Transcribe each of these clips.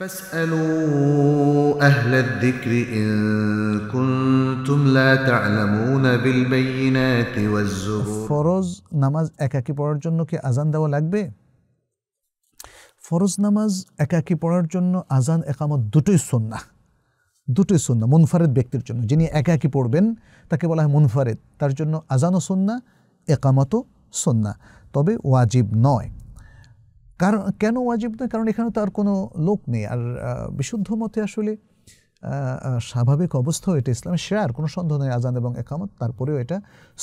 فاسألوا أهل الذكر إن كنتم لا تعلمون بالبينات والزبور ফরজ নামাজ একাকী পড়ার জন্য কি আজান দেওয়া লাগবে ফরজ নামাজ একাকী পড়ার জন্য আজান একামত দুটোই সুন্নাহ দুটোই সুন্না মুনফারেদ ব্যক্তির জন্য যিনি একাকী পড়বেন তাকে বলা হয় মুনফারেদ তার জন্য আজানও সুন্না একামতও সুন্না তবে ওয়াজিব নয় কারণ কেন ওয়াজিব নয় কারণ এখানে আর কোনো লোক নেই আর বিশুদ্ধ মতে আসলে স্বাভাবিক অবস্থাও এটা ইসলামের শেয়ার কোনো সন্দেহ নেই আজান এবং একামত তারপরেও এটা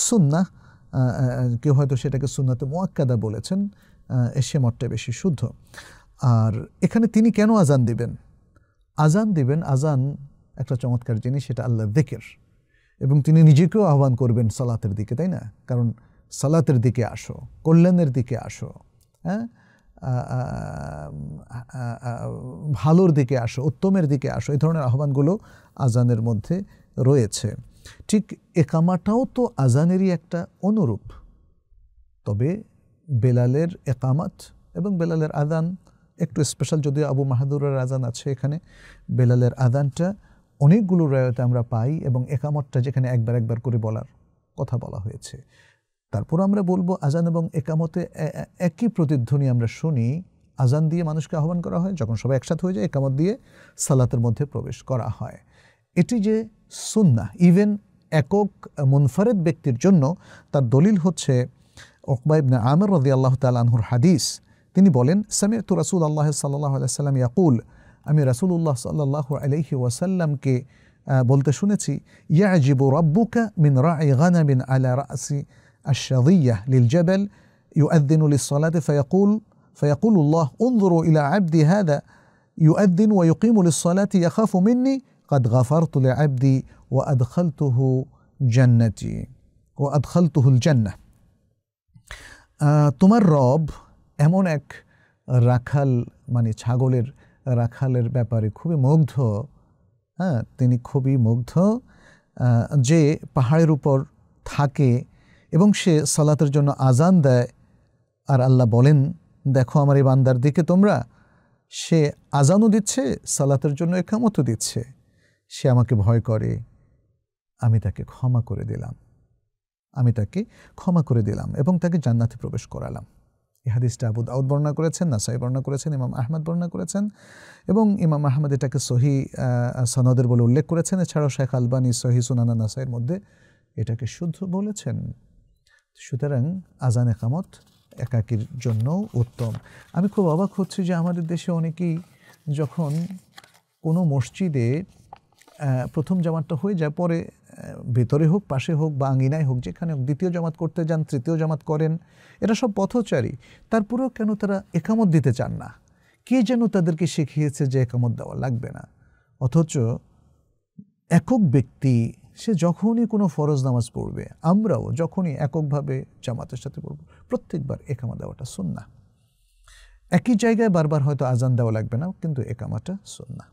সুন্না কেউ হয়তো সেটাকে সুন্নাতে মোয়াক্কাদা বলেছেন সে মতটা বেশি শুদ্ধ আর এখানে তিনি কেন আজান দিবেন আজান দিবেন আজান একটা চমৎকার জিনিস সেটা আল্লাহ দেকের এবং তিনি নিজেকেও আহ্বান করবেন সালাতের দিকে তাই না কারণ সালাতের দিকে আসো কল্যাণের দিকে আসো হ্যাঁ ভালোর দিকে আসো উত্তমের দিকে আসো এই ধরনের আহ্বানগুলো আজানের মধ্যে রয়েছে ঠিক একামাটাও তো আজানেরই একটা অনুরূপ তবে বেলালের একামাত এবং বেলালের আদান একটু স্পেশাল যদিও আবু মাহাদুরের আজান আছে এখানে বেলালের আদানটা অনেকগুলো রায়তে আমরা পাই এবং একামতটা যেখানে একবার একবার করে বলার কথা বলা হয়েছে তারপর আমরা বলবো আজান এবং একামতে একই প্রতিধ্বনি আমরা শুনি আজান দিয়ে মানুষকে আহ্বান করা হয় যখন সবাই একসাথে হয়ে যায় একামত দিয়ে সালাতের মধ্যে প্রবেশ করা হয় এটি যে সুন্না ইভেন একক মুনফারেদ ব্যক্তির জন্য তার দলিল হচ্ছে ওকবা না আমর রদি আল্লাহ তালহুর হাদিস তিনি বলেন সামির তু রাসুল আল্লাহ সাল্লাহ সাল্লাম ইয়াকুল আমি উল্লাহ সাল্লাহ আলহি ওয়াসাল্লামকে বলতে শুনেছি ইয়া জিবু রব্বুকা মিন রা গানা বিন আলা রাসি الشظية للجبل يؤذن للصلاة فيقول فيقول الله انظروا إلى عبدي هذا يؤذن ويقيم للصلاة يخاف مني قد غفرت لعبدي وأدخلته جنتي وأدخلته الجنة آه، তোমার রব এমন এক রাখাল মানে ছাগলের রাখালের ব্যাপারে খুবই মুগ্ধ হ্যাঁ তিনি খুবই মুগ্ধ যে পাহাড়ের উপর থাকে এবং সে সালাতের জন্য আজান দেয় আর আল্লাহ বলেন দেখো আমার এই বান্দার দিকে তোমরা সে আজানও দিচ্ছে সালাতের জন্য একামতও দিচ্ছে সে আমাকে ভয় করে আমি তাকে ক্ষমা করে দিলাম আমি তাকে ক্ষমা করে দিলাম এবং তাকে জান্নাতে প্রবেশ করালাম ইহাদিসটা আবু দাউদ বর্ণনা করেছেন নাসাই বর্ণনা করেছেন ইমাম আহমদ বর্ণনা করেছেন এবং ইমাম আহমদ এটাকে সহি সনদের বলে উল্লেখ করেছেন এছাড়াও শেখ আলবানি সহি সুনানা নাসাইয়ের মধ্যে এটাকে শুদ্ধ বলেছেন সুতরাং আজান একামত একাকির জন্য উত্তম আমি খুব অবাক হচ্ছি যে আমাদের দেশে অনেকেই যখন কোনো মসজিদে প্রথম জামাতটা হয়ে যায় পরে ভেতরে হোক পাশে হোক বা আঙিনায় হোক যেখানে হোক দ্বিতীয় জামাত করতে যান তৃতীয় জামাত করেন এরা সব পথচারী তারপরেও কেন তারা একামত দিতে চান না কে যেন তাদেরকে শিখিয়েছে যে একামত দেওয়া লাগবে না অথচ একক ব্যক্তি সে যখনই কোনো ফরজ নামাজ পড়বে আমরাও যখনই এককভাবে জামাতের সাথে পড়ব প্রত্যেকবার একামা দেওয়াটা না একই জায়গায় বারবার হয়তো আজান দেওয়া লাগবে না কিন্তু একামাটা না